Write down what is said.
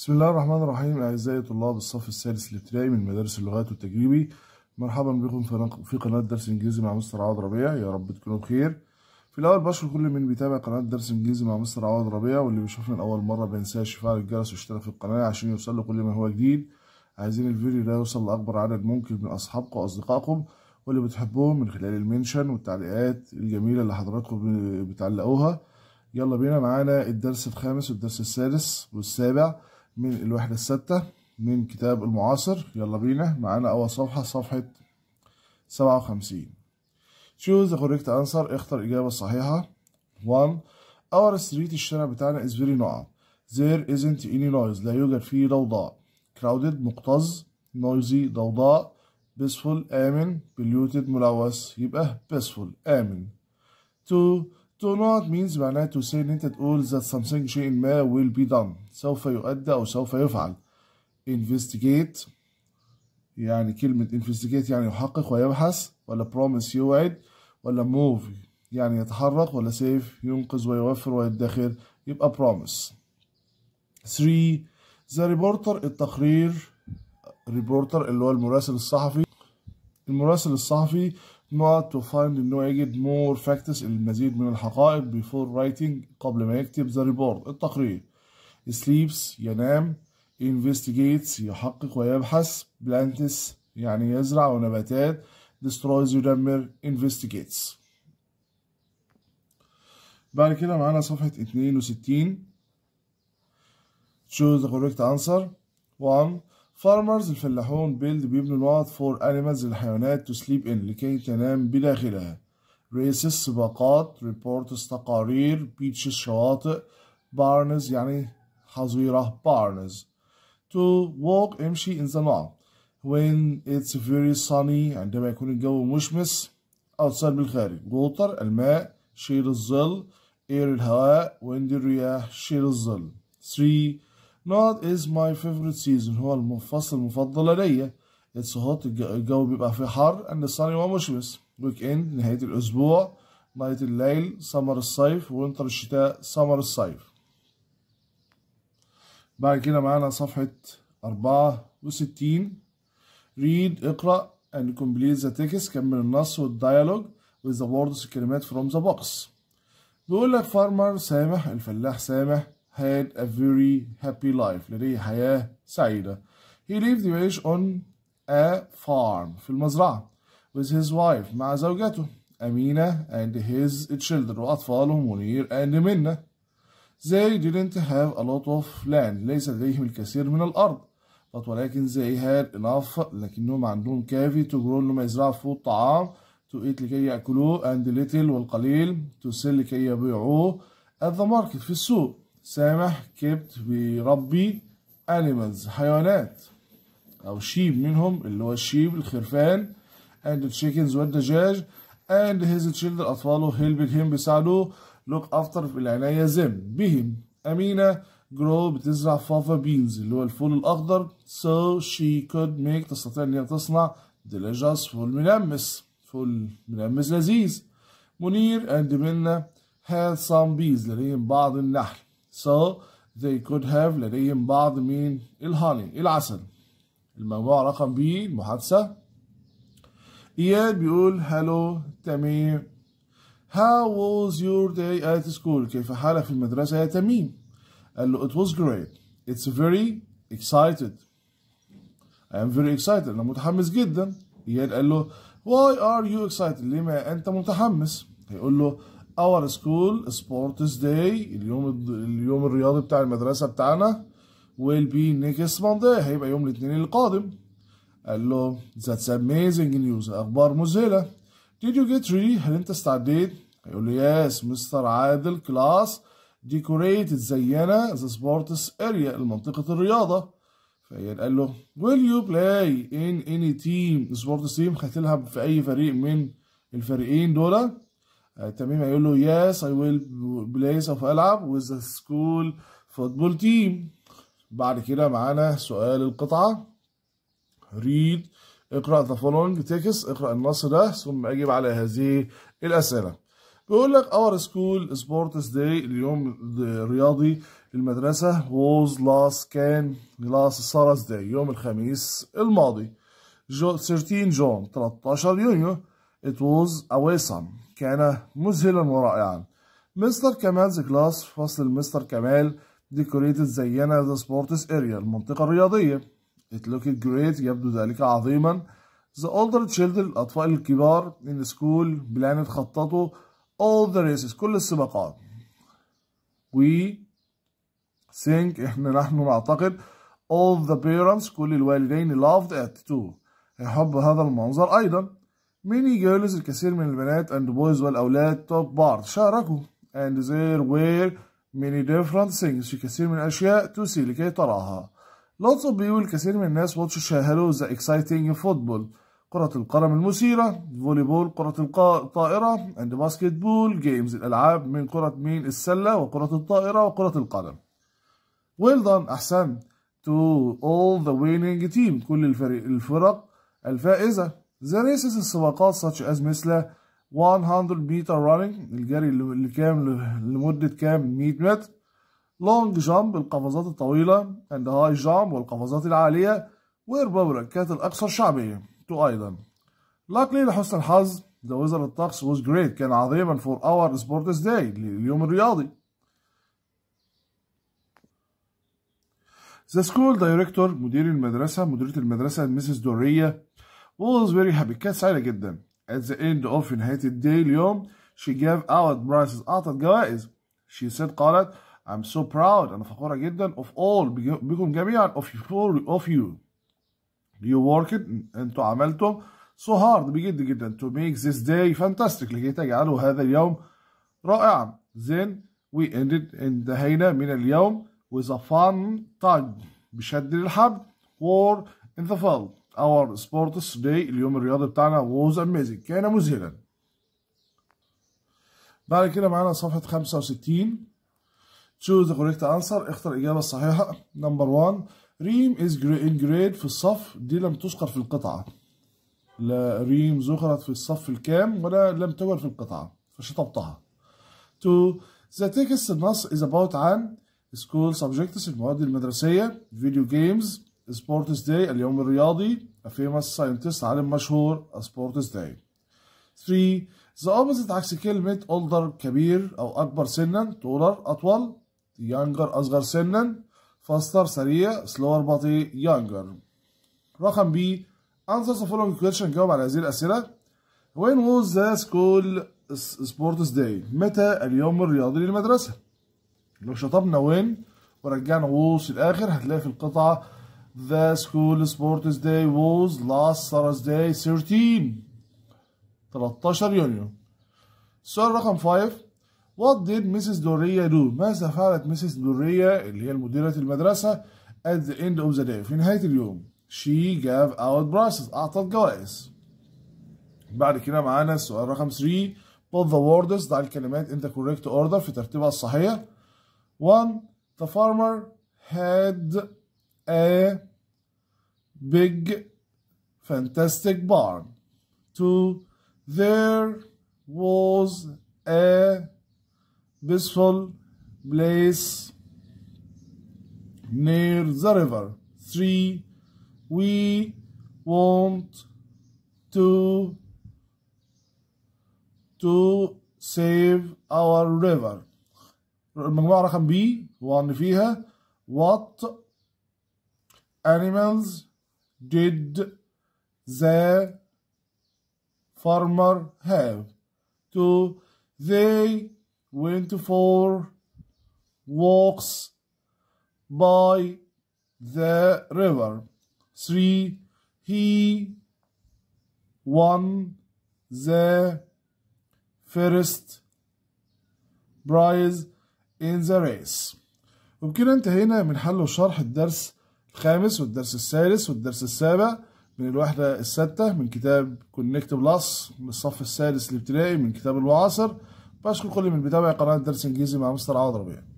بسم الله الرحمن الرحيم أعزائي طلاب الصف الثالث الابتدائي من مدارس اللغات والتجريبي مرحبا بكم في قناة درس إنجليزي مع مستر عوض ربيع يا رب تكونوا بخير في الأول بشكر كل من بيتابع قناة درس إنجليزي مع مستر عوض ربيع واللي بيشوفنا لأول مرة بينساش يفعل الجرس ويشترك في القناة عشان يوصل كل ما هو جديد عايزين الفيديو ده يوصل لأكبر عدد ممكن من أصحابكم وأصدقائكم واللي بتحبوهم من خلال المنشن والتعليقات الجميلة اللي حضراتكم بتعلقوها يلا بينا معانا الدرس الخامس والدرس السادس والسابع من الوحدة الستة من كتاب المعاصر يلا بينا معانا أول صفحة صفحة سبعة وخمسين choose the correct answer اختر إجابة صحيحة 1 our street الشارع بتاعنا is very noisy there isn't any noise لا يوجد فيه ضوضاء crowded مكتظ noisy ضوضاء peaceful آمن polluted ملوث يبقى peaceful آمن 2 to not means معناها to say ان انت تقول that something شيء ما will be done سوف يؤدى او سوف يفعل investigate يعني كلمة investigate يعني يحقق ويبحث ولا promise يوعد ولا move يعني يتحرك ولا save ينقذ ويوفر ويدخر يبقى promise 3 the reporter التقرير reporter اللي هو المراسل الصحفي المراسل الصحفي not to find انه يجد more facts المزيد من الحقائق before writing قبل ما يكتب the report التقرير sleeps ينام investigates يحقق ويبحث plants يعني يزرع ونباتات destroys يدمر investigates بعد كده معانا صفحة 62 choose the correct answer 1 farmers الفلاحون بيلد بيبنوا الوعد for animals الحيوانات to sleep in لكي تنام بداخلها races سباقات reports تقارير beaches شواطئ barns يعني حظيرة barns to walk امشي in the night when it's very sunny عندما يكون الجو مشمس outside بالخارج water الماء shade الظل air الهواء wind الرياح shade الظل 3 not is my favorite season هو المفصل المفضل ليا it's hot الجو بيبقى فيه حر and the sun weekend نهاية الأسبوع night الليل summer الصيف winter الشتاء summer الصيف بعد كده معانا صفحة 64 read اقرأ and complete the text كمل النص والديالوج with the words الكلمات from the box بيقول لك فارمر سامح الفلاح سامح had a very happy life لديه حياة سعيدة he lived يعيش on a farm في المزرعة with his wife مع زوجته أمينة and his children وأطفاله منير and منة they didn't have a lot of land ليس لديهم الكثير من الأرض but ولكن they had enough لكنهم عندهم كافي to grow لما يزرعوا فوق الطعام to eat لكي يأكلوه and little والقليل to sell لكي يبيعوه at the market في السوق سامح كبت بيربي animals حيوانات أو شيب منهم اللي هو الشيب الخرفان and the chickens والدجاج and his children أطفاله helped him بيساعدوه look after العناية زم بهم أمينة grow بتزرع فافا بينز اللي هو الفول الأخضر so she could make تستطيع إن هي تصنع delicious فول ملمس فول ملمس لذيذ منير and منة had some bees لديهم بعض النحل So they could have لديهم بعض من الهاني العسل الموضوع رقم بي المحادثة إياد بيقول هلو تميم How was your day at school كيف حالك في المدرسة يا تميم قال له it was great it's very excited I am very excited أنا متحمس جدا إياد قال له why are you excited لما أنت متحمس هيقول له اور سكول سبورتس داي اليوم اليوم الرياضي بتاع المدرسه بتاعنا will be next Monday هيبقى يوم الاثنين القادم قال له ذاتس اميزنج نيوز اخبار مذهله did you get ready هل انت استعديت هيقول له yes مستر عادل كلاس decorated زينا the sports area منطقه الرياضه فقال قال له will you play in any team sports team هتلعب في اي فريق من الفريقين دول آه، تميم هيقول له يس اي ويل بلاي سوف العب ويز ذا سكول فوتبول تيم بعد كده معانا سؤال القطعه ريد اقرا ذا فولونج تكست اقرا النص ده ثم اجب على هذه الاسئله بيقول لك اور سكول سبورتس داي اليوم الرياضي المدرسه was last كان last Thursday يوم الخميس الماضي 13 جون 13 يونيو it was awesome كان مذهلا ورائعا مستر كمالز كلاس فصل مستر كمال ديكوريتد زينا ذا سبورتس اريا المنطقة الرياضية it looked great يبدو ذلك عظيما the older children الأطفال الكبار in school بلانت خططوا all the races كل السباقات we think احنا نحن نعتقد all the parents كل الوالدين loved it too يحب هذا المنظر أيضا many girls الكثير من البنات and boys والأولاد talk بعض شاركوا and there were many different things في كثير من الأشياء to see لكي تراها lots of people الكثير من الناس watch شاهدوا the exciting football كرة القدم المثيرة volleyball كرة الطائرة and basketball games الألعاب من كرة مين السلة وكرة الطائرة وكرة القدم well done أحسن to all the winning team كل الفرق الفائزة The races السباقات such as مثل 100 meter running الجري اللي كام لمدة كام 100 متر long jump القفزات الطويلة and high jump والقفزات العالية popular كانت الأكثر شعبية to أيضا luckily لحسن الحظ the weather الطقس was great كان عظيما for our sports day اليوم الرياضي The school director مدير المدرسة مديرة المدرسة Mrs. Doria was very happy كانت سعيدة جدا at the end of نهاية day, اليوم she gave out prizes أعطت جوائز she said قالت I'm so proud أنا فخورة جدا of all بكم جميعا of you, of you you worked أنتوا عملتوا so hard بجد جدا to make this day fantastic لكي تجعلوا هذا اليوم رائعا then we ended انتهينا من اليوم with a fun time بشد للحبل war in the fall اور سبورتس داي اليوم الرياضي بتاعنا ووز اميزنج كان مذهلا بعد كده معانا صفحه 65 choose the correct answer اختر الاجابه الصحيحه نمبر 1 ريم از ان جريد في الصف دي لم تذكر في القطعه لا ريم ذكرت في الصف الكام ولا لم تذكر في القطعه فشطبتها 2 the text النص is about عن school subjects المواد المدرسيه فيديو جيمز سبورتس داي اليوم الرياضي a famous scientist عالم مشهور a sports day. 3 the opposite عكس كلمة older كبير أو أكبر سنا taller أطول younger أصغر سنا faster سريع slower بطيء younger رقم B answer the following question جاوب على هذه الأسئلة when was the school sports day متى اليوم الرياضي للمدرسة لو شطبنا وين ورجعنا وصل الآخر هتلاقي في القطعة The school sports day was last Thursday 13 13 يونيو السؤال رقم 5 What did Mrs. Doria do? ماذا فعلت Mrs. Doria اللي هي مديرة المدرسة at the end of the day في نهاية اليوم She gave out prizes أعطت جوائز بعد كده معانا السؤال رقم 3 Put the words ضع الكلمات in the correct order في ترتيبها الصحيح 1 The farmer had a big fantastic barn. Two, there was a peaceful place near the river. Three, we want to to save our river. المجموعة رقم B هو أن فيها what animals did the farmer have? To they went for walks by the river. Three, he won the first prize in the race. وبكده انتهينا من حل وشرح الدرس الخامس والدرس السادس والدرس السابع من الوحدة الستة من كتاب كونكت بلس من الصف السادس الابتدائي من كتاب المعاصر بشكر كل من بيتابع قناة درس انجليزي مع مستر عوض ربيع